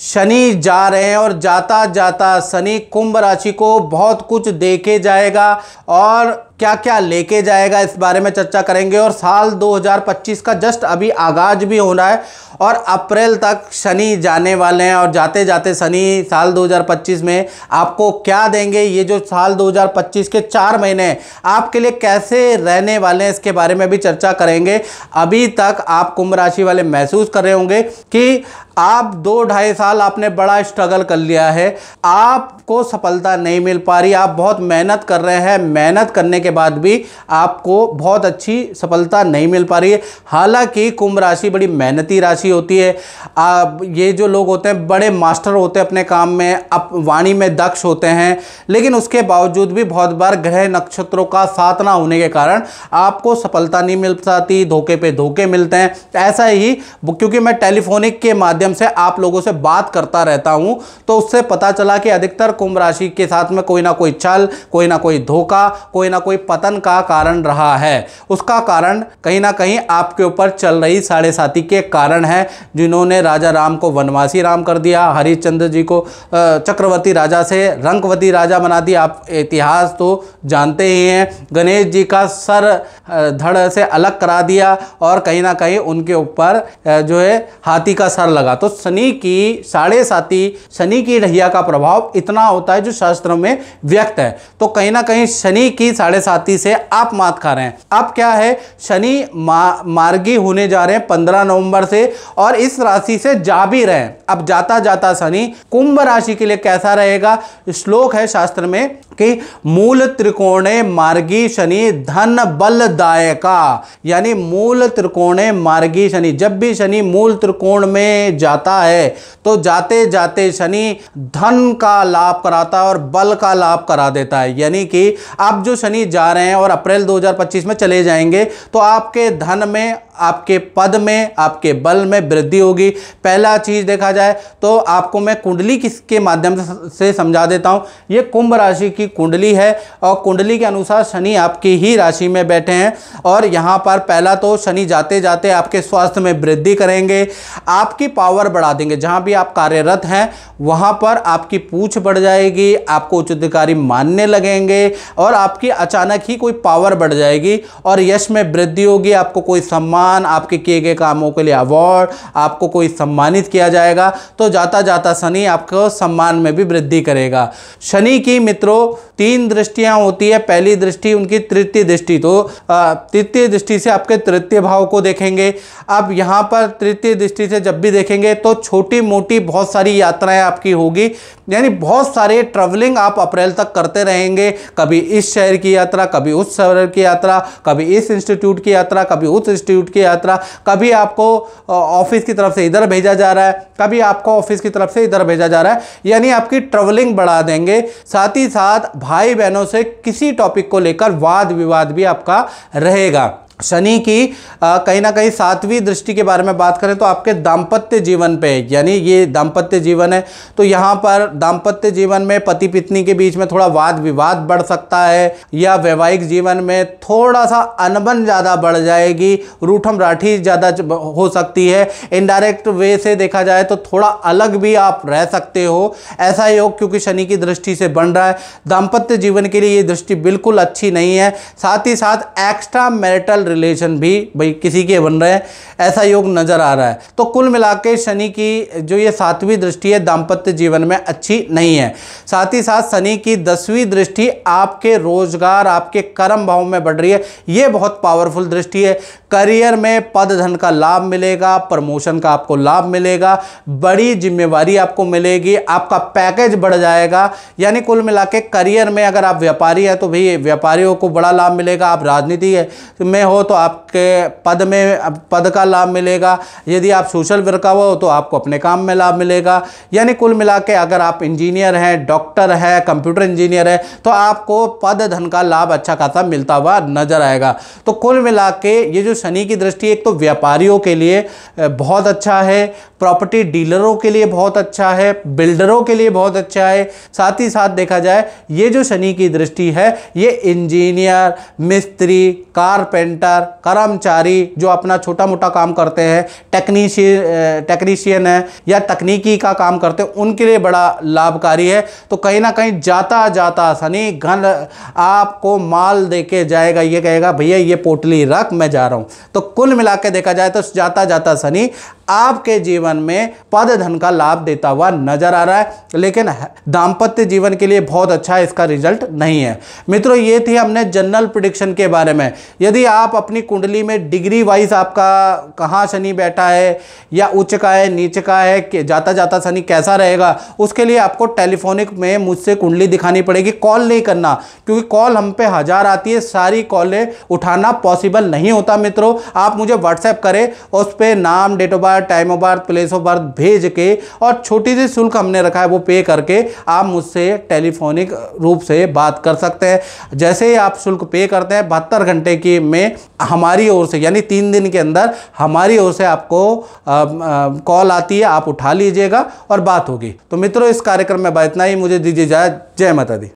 शनि जा रहे हैं और जाता जाता शनि कुंभ राशि को बहुत कुछ देखे जाएगा और क्या क्या लेके जाएगा इस बारे में चर्चा करेंगे और साल 2025 का जस्ट अभी आगाज भी होना है और अप्रैल तक शनि जाने वाले हैं और जाते जाते शनि साल 2025 में आपको क्या देंगे ये जो साल 2025 के चार महीने आपके लिए कैसे रहने वाले हैं इसके बारे में भी चर्चा करेंगे अभी तक आप कुंभ राशि वाले महसूस कर रहे होंगे कि आप दो ढाई साल आपने बड़ा स्ट्रगल कर लिया है आपको सफलता नहीं मिल पा रही आप बहुत मेहनत कर रहे हैं मेहनत करने के के बाद भी आपको बहुत अच्छी सफलता नहीं मिल पा रही है हालांकि कुंभ राशि बड़ी मेहनती राशि होती है आप ये जो लोग होते हैं बड़े मास्टर होते हैं अपने काम में अप वाणी में दक्ष होते हैं लेकिन उसके बावजूद भी बहुत बार ग्रह नक्षत्रों का साथ ना होने के कारण आपको सफलता नहीं मिल पाती धोखे पे धोखे मिलते हैं ऐसा ही क्योंकि मैं टेलीफोनिक के माध्यम से आप लोगों से बात करता रहता हूँ तो उससे पता चला कि अधिकतर कुंभ राशि के साथ में कोई ना कोई छल कोई ना कोई धोखा कोई ना कोई कोई पतन का कारण रहा है उसका कारण कहीं ना कहीं आपके ऊपर चल रही साढ़े साथी के कारण है जिन्होंने राजा राम को वनवासी राम कर दिया हरिश्चंद्र जी को चक्रवर्ती राजा से रंगवती राजा बना दिया आप इतिहास तो जानते ही हैं गणेश जी का सर धड़ से अलग करा दिया और कहीं ना कहीं उनके ऊपर जो है हाथी का सर लगा तो शनि की साढ़े साथी शनि की ढैया का प्रभाव इतना होता है जो शास्त्रों में व्यक्त है तो कहीं ना कहीं शनि की साढ़े साथी से आप मात खा रहे हैं अब क्या है शनि मा, मार्गी होने जा रहे हैं 15 नवंबर से और इस राशि से जा भी रहे हैं अब जाता जाता शनि कुंभ राशि के लिए कैसा रहेगा श्लोक है शास्त्र में कि मूल त्रिकोणे मार्गी शनि धन बल दायका यानी मूल त्रिकोणे मार्गी शनि जब भी शनि मूल त्रिकोण में जाता है तो जाते जाते शनि धन का लाभ कराता है और बल का लाभ करा देता है यानी कि अब जो शनि जा जा रहे हैं और अप्रैल 2025 में चले जाएंगे तो आपके धन में आपके पद में आपके बल में वृद्धि होगी पहला चीज़ देखा जाए तो आपको मैं कुंडली किसके माध्यम से समझा देता हूँ ये कुंभ राशि की कुंडली है और कुंडली के अनुसार शनि आपकी ही राशि में बैठे हैं और यहाँ पर पहला तो शनि जाते जाते आपके स्वास्थ्य में वृद्धि करेंगे आपकी पावर बढ़ा देंगे जहाँ भी आप कार्यरत हैं वहाँ पर आपकी पूछ बढ़ जाएगी आपको उच्च अधिकारी मानने लगेंगे और आपकी अचानक अचानक ही कोई पावर बढ़ जाएगी और यश में वृद्धि होगी आपको कोई सम्मान आपके किए गए कामों के लिए अवार्ड आपको कोई सम्मानित किया जाएगा तो जाता जाता शनि आपको सम्मान में भी वृद्धि करेगा शनि की मित्रों तीन दृष्टियां होती है पहली दृष्टि उनकी तृतीय दृष्टि तो तृतीय दृष्टि से आपके तृतीय भाव को देखेंगे अब यहाँ पर तृतीय दृष्टि से जब भी देखेंगे तो छोटी मोटी बहुत सारी यात्राएं आपकी होगी यानी बहुत सारे ट्रेवलिंग आप अप्रैल तक करते रहेंगे कभी इस शहर की यात्रा यात्रा कभी उस शहर की यात्रा कभी इस इंस्टीट्यूट की यात्रा कभी उस इंस्टीट्यूट की यात्रा कभी आपको ऑफिस की तरफ से इधर भेजा जा रहा है कभी आपको ऑफिस की तरफ से इधर भेजा जा रहा है यानी आपकी ट्रेवलिंग बढ़ा देंगे साथ ही साथ भाई बहनों से किसी टॉपिक को लेकर वाद विवाद भी आपका रहेगा शनि की कहीं ना कहीं सातवीं दृष्टि के बारे में बात करें तो आपके दाम्पत्य जीवन पे यानी ये दाम्पत्य जीवन है तो यहाँ पर दाम्पत्य जीवन में पति पत्नी के बीच में थोड़ा वाद विवाद बढ़ सकता है या वैवाहिक जीवन में थोड़ा सा अनबन ज़्यादा बढ़ जाएगी रूठम राठी ज़्यादा हो सकती है इनडायरेक्ट वे से देखा जाए तो थोड़ा अलग भी आप रह सकते हो ऐसा योग क्योंकि शनि की दृष्टि से बन रहा है दाम्पत्य जीवन के लिए ये दृष्टि बिल्कुल अच्छी नहीं है साथ ही साथ एक्स्ट्रा मैरिटल रिलेशन भी भाई किसी के बन रहे हैं ऐसा योग नज़र आ रहा है तो कुल मिला के शनि की जो ये सातवीं दृष्टि है दाम्पत्य जीवन में अच्छी नहीं है साथ ही साथ शनि की दसवीं दृष्टि आपके रोजगार आपके कर्म भाव में बढ़ रही है ये बहुत पावरफुल दृष्टि है करियर में पद धन का लाभ मिलेगा प्रमोशन का आपको लाभ मिलेगा बड़ी जिम्मेवारी आपको मिलेगी आपका पैकेज बढ़ जाएगा यानी कुल मिला करियर में अगर आप व्यापारी हैं तो भाई व्यापारियों को बड़ा लाभ मिलेगा आप राजनीति में हो हो तो आपके पद में पद का लाभ मिलेगा यदि आप सोशल वर्कर हो तो आपको अपने काम में लाभ मिलेगा यानी कुल मिला के अगर आप इंजीनियर हैं डॉक्टर है कंप्यूटर इंजीनियर है तो आपको पद धन का लाभ अच्छा खासा मिलता हुआ नजर आएगा तो कुल मिला के ये जो शनि की दृष्टि एक तो व्यापारियों के लिए बहुत अच्छा है प्रॉपर्टी डीलरों के लिए बहुत अच्छा है बिल्डरों के लिए बहुत अच्छा है साथ ही साथ देखा जाए ये जो शनि की दृष्टि है ये इंजीनियर मिस्त्री कारपेंटर ऑपरेटर कर्मचारी जो अपना छोटा मोटा काम करते हैं टेक्नीशियन टेक्नीशियन है या तकनीकी का काम करते हैं उनके लिए बड़ा लाभकारी है तो कहीं ना कहीं जाता जाता सनी घन आपको माल दे के जाएगा ये कहेगा भैया ये पोटली रख मैं जा रहा हूँ तो कुल मिला देखा जाए तो जाता जाता सनी आपके जीवन में पद धन का लाभ देता हुआ नजर आ रहा है लेकिन दाम्पत्य जीवन के लिए बहुत अच्छा इसका रिजल्ट नहीं है मित्रों ये थी हमने जनरल प्रडिक्शन के बारे में यदि आप अपनी कुंडली में डिग्री वाइज आपका कहाँ शनि बैठा है या उच्च का है नीच का है जाता जाता शनि कैसा रहेगा उसके लिए आपको टेलीफोनिक में मुझसे कुंडली दिखानी पड़ेगी कॉल नहीं करना क्योंकि कॉल हम पे हजार आती है सारी कॉलें उठाना पॉसिबल नहीं होता मित्रों आप मुझे व्हाट्सएप करें उस पर नाम date of birth time of birth place of birth भेज के और छोटी सी शुल्क हमने रखा है वो पे करके आप मुझसे टेलीफोनिक रूप से बात कर सकते हैं जैसे ही आप शुल्क पे करते हैं बहत्तर घंटे की में हमारी ओर से यानी तीन दिन के अंदर हमारी ओर से आपको कॉल आती है आप उठा लीजिएगा और बात होगी तो मित्रों इस कार्यक्रम में इतना ही मुझे दीजिए जाए जय माता दी